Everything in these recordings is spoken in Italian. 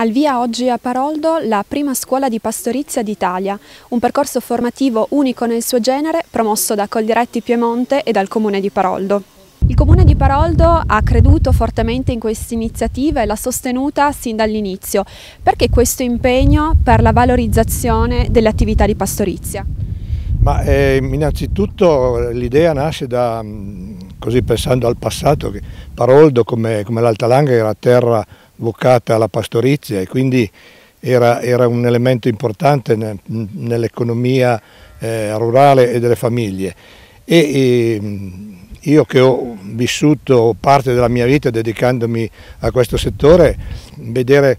Al via oggi a Paroldo la prima scuola di pastorizia d'Italia, un percorso formativo unico nel suo genere promosso da Coldiretti Piemonte e dal comune di Paroldo. Il comune di Paroldo ha creduto fortemente in questa iniziativa e l'ha sostenuta sin dall'inizio. Perché questo impegno per la valorizzazione delle attività di pastorizia? Ma eh, innanzitutto l'idea nasce da, mm, così pensando al passato, che Paroldo come, come l'Altalanga era terra vocata alla pastorizia e quindi era, era un elemento importante ne, nell'economia eh, rurale e delle famiglie. E, e, mm, io che ho vissuto parte della mia vita dedicandomi a questo settore, vedere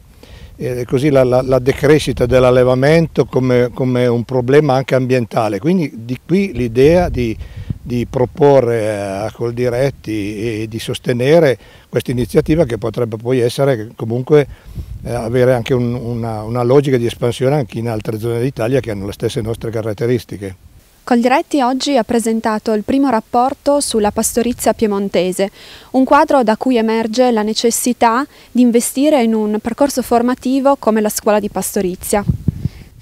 eh, così la, la, la, decrescita dell'allevamento come, come, un problema anche ambientale. Quindi di qui l'idea di di proporre eh, a Coldiretti e di sostenere questa iniziativa che potrebbe poi essere comunque eh, avere anche un, una, una logica di espansione anche in altre zone d'Italia che hanno le stesse nostre caratteristiche. Coldiretti oggi ha presentato il primo rapporto sulla pastorizia piemontese, un quadro da cui emerge la necessità di investire in un percorso formativo come la scuola di pastorizia.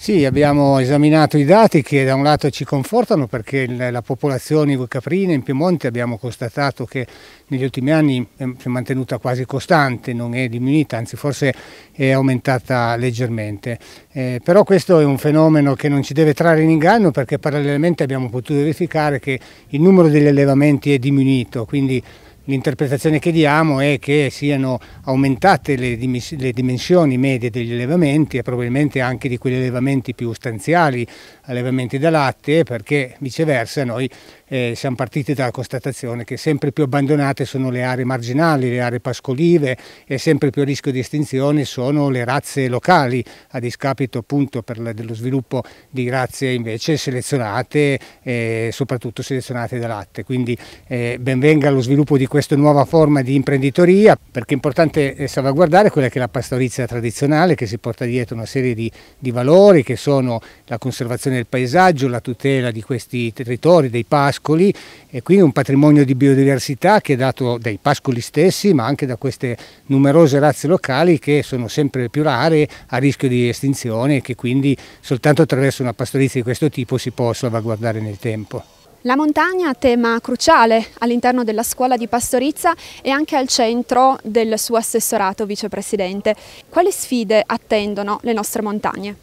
Sì, abbiamo esaminato i dati che da un lato ci confortano perché la popolazione di caprine in Piemonte abbiamo constatato che negli ultimi anni si è mantenuta quasi costante, non è diminuita, anzi forse è aumentata leggermente. Eh, però questo è un fenomeno che non ci deve trarre in inganno perché parallelamente abbiamo potuto verificare che il numero degli allevamenti è diminuito, quindi L'interpretazione che diamo è che siano aumentate le, le, dimensioni medie degli allevamenti e probabilmente anche di quegli allevamenti più stanziali, allevamenti da latte, perché viceversa noi eh, siamo partiti dalla constatazione che sempre più abbandonate sono le aree marginali, le aree pascolive e sempre più a rischio di estinzione sono le razze locali, a discapito appunto la, dello sviluppo di razze invece selezionate, eh, soprattutto selezionate da latte. Quindi eh, benvenga lo sviluppo di questa nuova forma di imprenditoria perché è importante eh, salvaguardare quella che è la pastorizia tradizionale che si porta dietro una serie di, di valori che sono la conservazione del paesaggio, la tutela di questi territori, dei pascoli, pascoli e quindi un patrimonio di biodiversità che è dato dai pascoli stessi ma anche da queste numerose razze locali che sono sempre più rare a rischio di estinzione e che quindi soltanto attraverso una pastorizia di questo tipo si può salvaguardare nel tempo. La montagna, tema cruciale all'interno della scuola di pastorizia e anche al centro del suo assessorato vicepresidente. Quali sfide attendono le nostre montagne?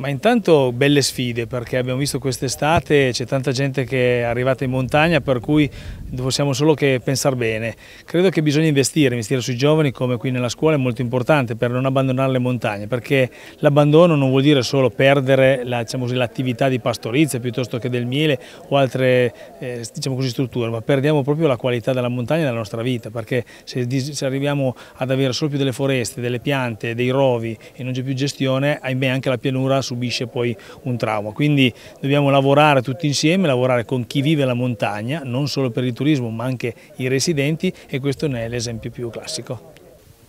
Ma intanto belle sfide perché abbiamo visto quest'estate c'è tanta gente che è arrivata in montagna per cui possiamo solo che pensare bene. Credo che bisogna investire, investire sui giovani come qui nella scuola è molto importante per non abbandonare le montagne, perché l'abbandono non vuol dire solo perdere l'attività la, diciamo di pastorizia piuttosto che del miele o altre eh, diciamo così, strutture, ma perdiamo proprio la qualità della montagna e della nostra vita, perché se, se arriviamo ad avere solo più delle foreste, delle piante, dei rovi e non c'è più gestione, ahimè anche la pianura subisce poi un trauma. Quindi dobbiamo lavorare tutti insieme, lavorare con chi vive la montagna, non solo per il turismo ma anche i residenti e questo ne è l'esempio più classico.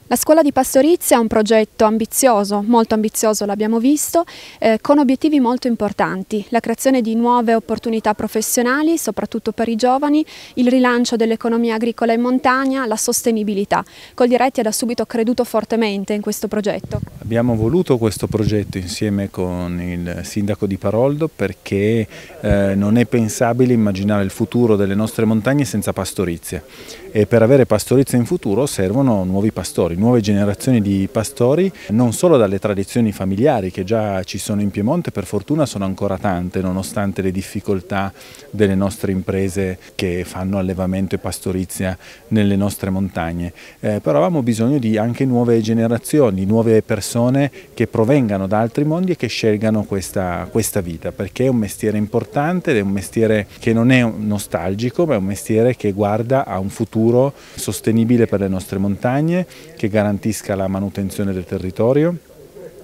La scuola di Pastorizia è un progetto ambizioso, molto ambizioso l'abbiamo visto, eh, con obiettivi molto importanti, la creazione di nuove opportunità professionali, soprattutto per i giovani, il rilancio dell'economia agricola in montagna, la sostenibilità. Coldiretti ha da subito creduto fortemente in questo progetto. Abbiamo voluto questo progetto insieme con il sindaco di Paroldo perché eh, non è pensabile immaginare il futuro delle nostre montagne senza pastorizia e per avere pastorizia in futuro servono nuovi pastori, nuove generazioni di pastori, non solo dalle tradizioni familiari che già ci sono in Piemonte, per fortuna sono ancora tante nonostante le difficoltà delle nostre imprese che fanno allevamento e pastorizia nelle nostre montagne, eh, però avevamo bisogno di anche nuove generazioni, nuove persone persone che provengano da altri mondi e che scelgano questa, questa vita, perché è un mestiere importante ed è un mestiere che non è nostalgico, ma è un mestiere che guarda a un futuro sostenibile per le nostre montagne, che garantisca la manutenzione del territorio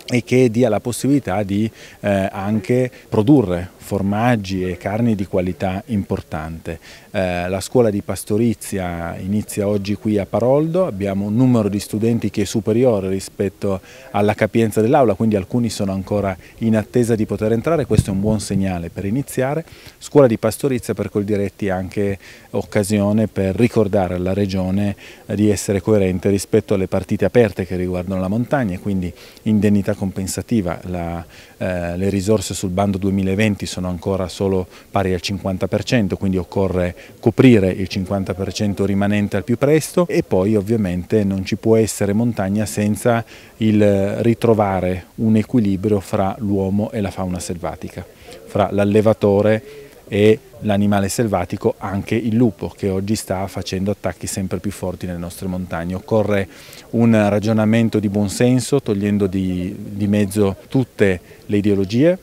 e che dia la possibilità di eh, anche produrre formaggi e carni di qualità importante. Eh, la scuola di Pastorizia inizia oggi qui a Paroldo, abbiamo un numero di studenti che è superiore rispetto alla capienza dell'aula, quindi alcuni sono ancora in attesa di poter entrare, questo è un buon segnale per iniziare. Scuola di Pastorizia per Coldiretti è anche occasione per ricordare alla Regione eh, di essere coerente rispetto alle partite aperte che riguardano la montagna, e quindi indennità compensativa, la, eh, le risorse sul bando 2020 sono sono ancora solo pari al 50%, quindi occorre coprire il 50% rimanente al più presto e poi ovviamente non ci può essere montagna senza il ritrovare un equilibrio fra l'uomo e la fauna selvatica, fra l'allevatore e l'animale selvatico, anche il lupo che oggi sta facendo attacchi sempre più forti nelle nostre montagne. Occorre un ragionamento di buonsenso, togliendo di, di mezzo tutte le ideologie,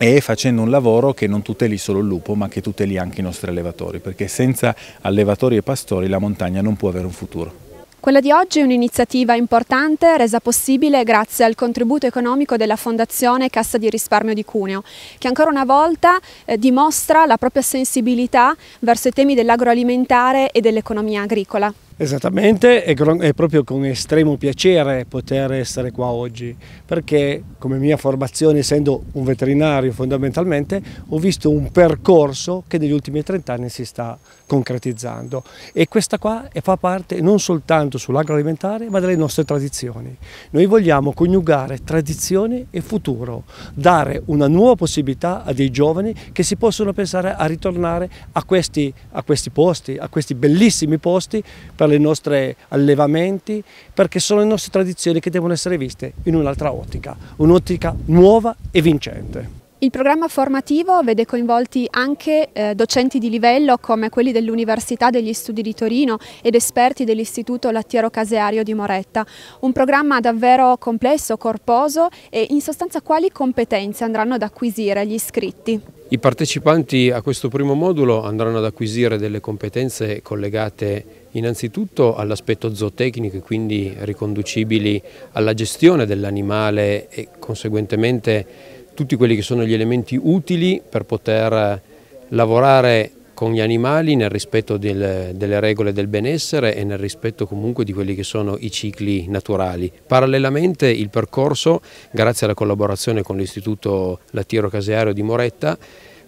e facendo un lavoro che non tuteli solo il lupo ma che tuteli anche i nostri allevatori perché senza allevatori e pastori la montagna non può avere un futuro. Quella di oggi è un'iniziativa importante resa possibile grazie al contributo economico della Fondazione Cassa di Risparmio di Cuneo, che ancora una volta eh, dimostra la propria sensibilità verso i temi dell'agroalimentare e dell'economia agricola. Esattamente, è, proprio con estremo piacere poter essere qua oggi, perché come mia formazione, essendo un veterinario fondamentalmente, ho visto un percorso che negli ultimi 30 anni si sta concretizzando e questa qua fa parte non soltanto sull'agroalimentare ma delle nostre tradizioni. Noi vogliamo coniugare tradizione e futuro, dare una nuova possibilità a dei giovani che si possono pensare a ritornare a questi, a questi posti, a questi bellissimi posti per alle nostre allevamenti, perché sono le nostre tradizioni che devono essere viste in un'altra ottica, un'ottica nuova e vincente. Il programma formativo vede coinvolti anche eh, docenti di livello come quelli dell'Università degli Studi di Torino ed esperti dell'Istituto Lattiero Caseario di Moretta. Un programma davvero complesso, corposo e in sostanza quali competenze andranno ad acquisire gli iscritti? I partecipanti a questo primo modulo andranno ad acquisire delle competenze collegate innanzitutto all'aspetto zootecnico e quindi riconducibili alla gestione dell'animale e conseguentemente tutti quelli che sono gli elementi utili per poter lavorare con gli animali nel rispetto del, delle regole del benessere e nel rispetto comunque di quelli che sono i cicli naturali. Parallelamente il percorso, grazie alla collaborazione con l'Istituto Lattiero Caseario di Moretta,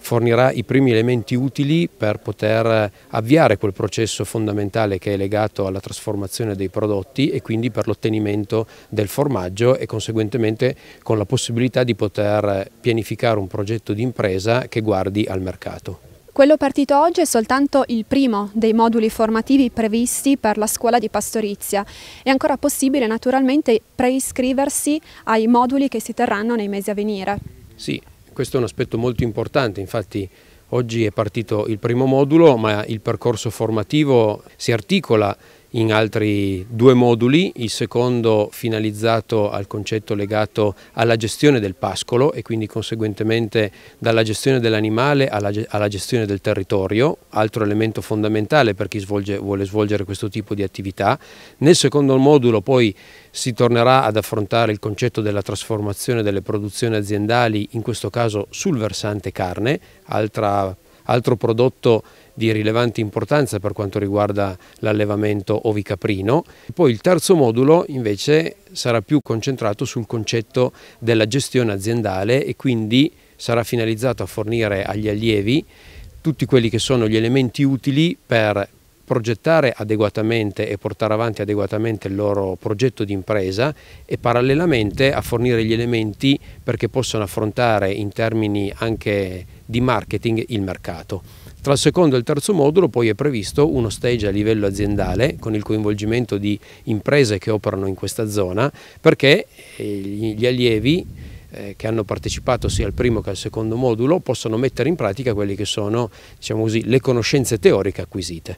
fornirà i primi elementi utili per poter avviare quel processo fondamentale che è legato alla trasformazione dei prodotti e quindi per l'ottenimento del formaggio e conseguentemente con la possibilità di poter pianificare un progetto di impresa che guardi al mercato. Quello partito oggi è soltanto il primo dei moduli formativi previsti per la scuola di Pastorizia. È ancora possibile naturalmente preiscriversi ai moduli che si terranno nei mesi a venire. Sì, questo è un aspetto molto importante, infatti oggi è partito il primo modulo ma il percorso formativo si articola in altri due moduli, il secondo finalizzato al concetto legato alla gestione del pascolo e quindi conseguentemente dalla gestione dell'animale alla, gestione del territorio, altro elemento fondamentale per chi svolge, vuole svolgere questo tipo di attività. Nel secondo modulo poi si tornerà ad affrontare il concetto della trasformazione delle produzioni aziendali, in questo caso sul versante carne, altra, altro prodotto di rilevante importanza per quanto riguarda l'allevamento ovicaprino. Poi il terzo modulo invece sarà più concentrato sul concetto della gestione aziendale e quindi sarà finalizzato a fornire agli allievi tutti quelli che sono gli elementi utili per progettare adeguatamente e portare avanti adeguatamente il loro progetto di impresa e parallelamente a fornire gli elementi perché possano affrontare in termini anche di marketing il mercato. Tra il secondo e il terzo modulo poi è previsto uno stage a livello aziendale con il coinvolgimento di imprese che operano in questa zona perché eh, gli allievi eh, che hanno partecipato sia al primo che al secondo modulo possono mettere in pratica quelle che sono diciamo così, le conoscenze teoriche acquisite.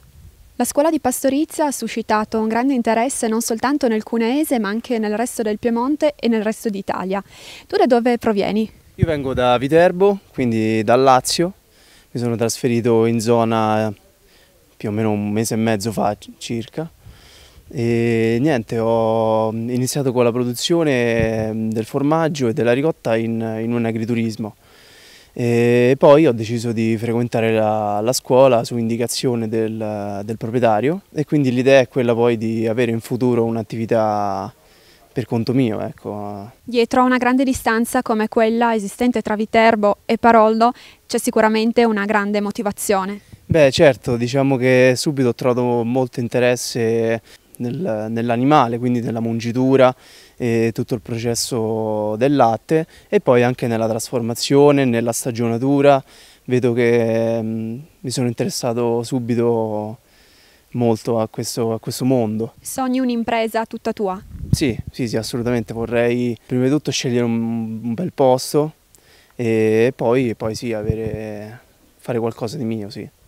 La scuola di Pastorizia ha suscitato un grande interesse non soltanto nel Cuneese ma anche nel resto del Piemonte e nel resto d'Italia. Tu da dove provieni? Io vengo da Viterbo, quindi dal Lazio. Mi sono trasferito in zona eh, più o meno un mese e mezzo fa circa. E niente, ho iniziato con la produzione eh, del formaggio e della ricotta in, in un agriturismo e poi ho deciso di frequentare la, la scuola su indicazione del, del proprietario e quindi l'idea è quella poi di avere in futuro un'attività per conto mio. Ecco. Dietro a una grande distanza come quella esistente tra Viterbo e Paroldo c'è sicuramente una grande motivazione. Beh certo, diciamo che subito ho trovato molto interesse nel, nell'animale, quindi nella mungitura, e tutto il processo del latte e poi anche nella trasformazione, nella stagionatura, vedo che mh, mm, mi sono interessato subito molto a questo, a questo, mondo. Sogni un'impresa tutta tua? Sì, sì, sì, assolutamente. Vorrei prima di tutto scegliere un, un bel posto e poi, poi sì, avere, fare qualcosa di mio, sì.